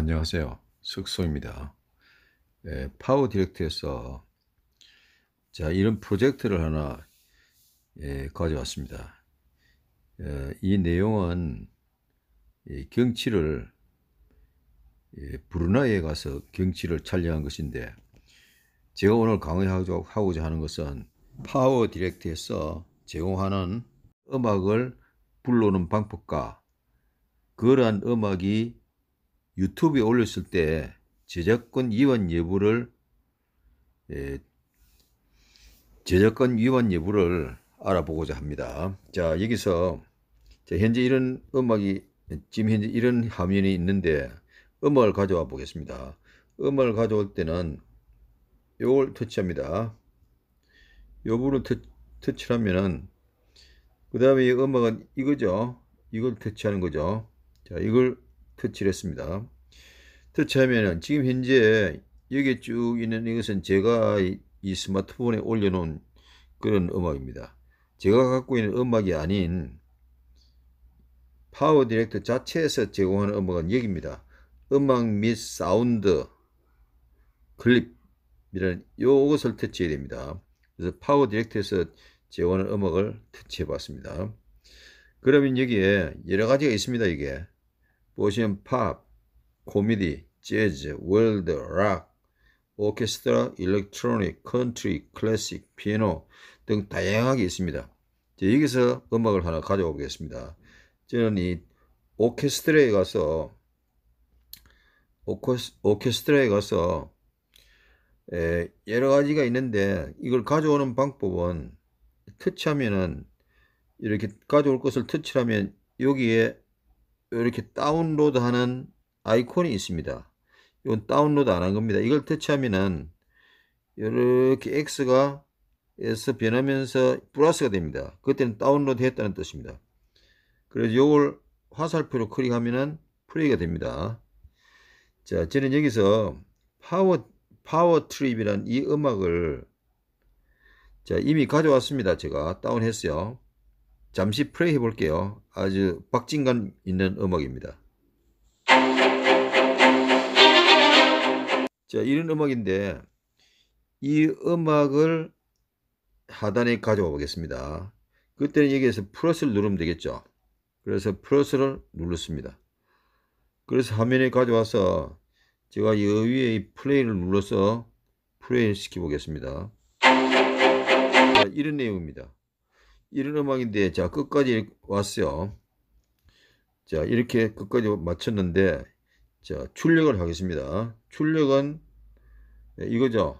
안녕하세요. 석소입니다. 예, 파워 디렉트에서 자, 이런 프로젝트를 하나 예, 가져왔습니다. 예, 이 내용은 예, 경치를 예, 브루나이에 가서 경치를 촬영한 것인데 제가 오늘 강의하고자 하는 것은 파워 디렉트에서 제공하는 음악을 불러오는 방법과 그러한 음악이 유튜브에 올렸을 때 저작권 위반 여부를 예, 저작권 위반 여부를 알아보고자 합니다. 자 여기서 자, 현재 이런 음악이 지금 현재 이런 화면이 있는데 음악을 가져와 보겠습니다. 음악을 가져올 때는 요걸 터치합니다. 요 부분을 터, 터치를 하면은 그 다음에 음악은 이거죠. 이걸 터치하는 거죠. 자 이걸 터치를 했습니다. 터치하면은 지금 현재 여기 쭉 있는 이것은 제가 이 스마트폰에 올려놓은 그런 음악입니다. 제가 갖고 있는 음악이 아닌 파워 디렉터 자체에서 제공하는 음악은 여기입니다. 음악 및 사운드 클립이라는 요것을 터치해야 됩니다. 그래서 파워 디렉터에서 제공하는 음악을 터치해 봤습니다. 그러면 여기에 여러 가지가 있습니다. 이게 오션 팝, 코미디, 재즈, 월드, 락, 오케스트라, 일렉트로닉, 컨트리, 클래식, 피아노 등 다양하게 있습니다. 여기서 음악을 하나 가져오겠습니다. 저는 이 오케스트라에 가서 오케스, 오케스트라에 가서 에, 여러 가지가 있는데 이걸 가져오는 방법은 터치하면은 이렇게 가져올 것을 터치하면 여기에 이렇게 다운로드하는 아이콘이 있습니다. 이건 다운로드 안 한 겁니다. 이걸 터치하면은 이렇게 x가 S 변하면서 플러스가 됩니다. 그때는 다운로드 했다는 뜻입니다. 그래서 이걸 화살표로 클릭하면은 플레이가 됩니다. 자, 저는 여기서 파워 파워 트립이란 이 음악을 자, 이미 가져왔습니다. 제가 다운했어요. 잠시 플레이 해볼게요. 아주 박진감 있는 음악입니다. 자, 이런 음악인데 이 음악을 하단에 가져와 보겠습니다. 그때는 여기에서 플러스를 누르면 되겠죠. 그래서 플러스를 눌렀습니다. 그래서 화면에 가져와서 제가 이 위에 이 플레이를 눌러서 플레이 시켜 보겠습니다. 자, 이런 내용입니다. 이런 음악인데 자 끝까지 왔어요 자 이렇게 끝까지 마쳤는데자 출력을 하겠습니다 출력은 예, 이거죠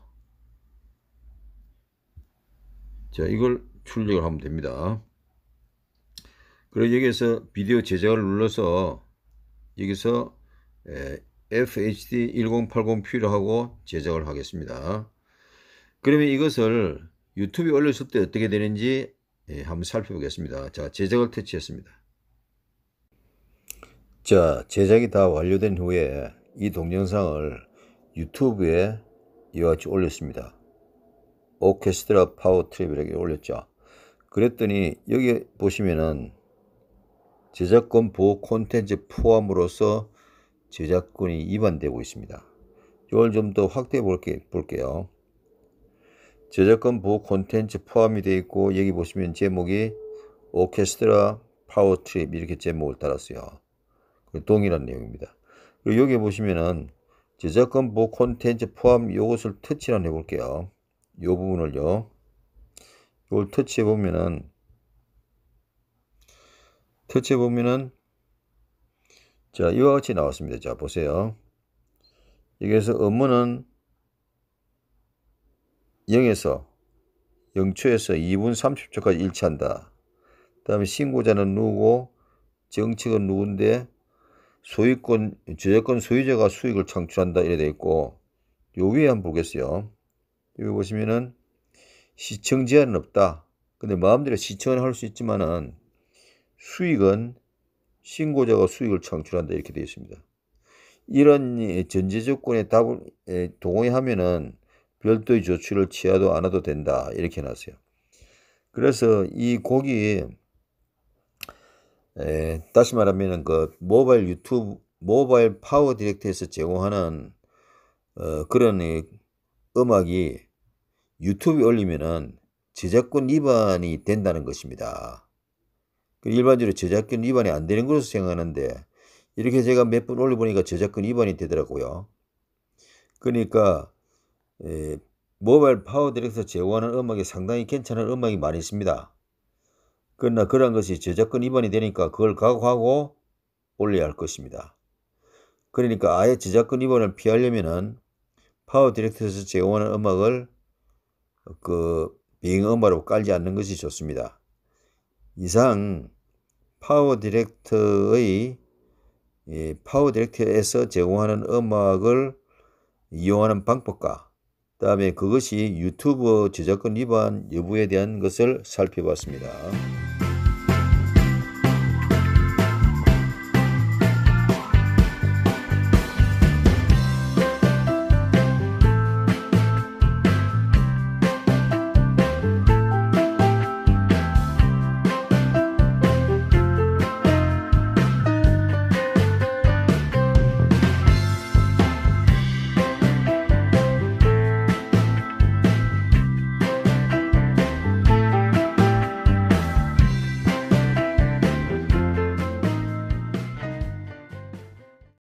자 이걸 출력을 하면 됩니다 그리고 여기에서 비디오 제작을 눌러서 여기서 예, FHD 1080P로 하고 제작을 하겠습니다 그러면 이것을 유튜브에 올렸을 때 어떻게 되는지 예, 한번 살펴보겠습니다. 자, 제작을 퇴치했습니다 자, 제작이 다 완료된 후에 이 동영상을 유튜브에 이와 같이 올렸습니다. 오케스트라 파워 트래블에게 올렸죠. 그랬더니 여기 보시면은 제작권 보호 콘텐츠 포함으로서 제작권이 위반되고 있습니다. 이걸 좀 더 확대해 볼게, 볼게요. 저작권 보호 콘텐츠 포함이 되어 있고 여기 보시면 제목이 오케스트라 파워 트립 이렇게 제목을 달았어요. 동일한 내용입니다. 그리고 여기 보시면은 저작권 보호 콘텐츠 포함 요것을 터치를 해볼게요. 요 부분을요. 이걸 터치해 보면은 터치해 보면은 자 이와 같이 나왔습니다. 자 보세요. 여기에서 업무는 0에서 0초에서 2분 30초까지 일치한다. 그 다음에 신고자는 누구고 정책은 누군데 소유권, 저작권 소유자가 수익을 창출한다 이래 되어 있고 요기에 한번 보겠어요. 여기 보시면은 시청 제한은 없다. 근데 마음대로 시청을 할 수 있지만은 수익은 신고자가 수익을 창출한다 이렇게 되어 있습니다. 이런 전제 조건에 답을 동의하면은 별도의 조치를 취하도 않아도 된다. 이렇게 해놨어요. 그래서 이 곡이 에, 다시 말하면 그 모바일 유튜브 모바일 파워 디렉트에서 제공하는 어, 그런 이 음악이 유튜브에 올리면은 저작권 위반이 된다는 것입니다. 그 일반적으로 제작권 위반이 안 되는 것으로 생각하는데 이렇게 제가 몇 번 올려보니까 제작권 위반이 되더라고요. 그러니까 에, 예, 모바일 파워디렉터 제공하는 음악이 상당히 괜찮은 음악이 많이 있습니다. 그러나 그런 것이 저작권 위반이 되니까 그걸 각오하고 올려야 할 것입니다. 그러니까 아예 저작권 위반을 피하려면은 파워디렉터에서 제공하는 음악을 그 비행 음악으로 깔지 않는 것이 좋습니다. 이상 파워디렉터의 파워디렉터에서 제공하는 음악을 이용하는 방법과 그 다음에 그것이 유튜브 저작권 위반 여부에 대한 것을 살펴봤습니다.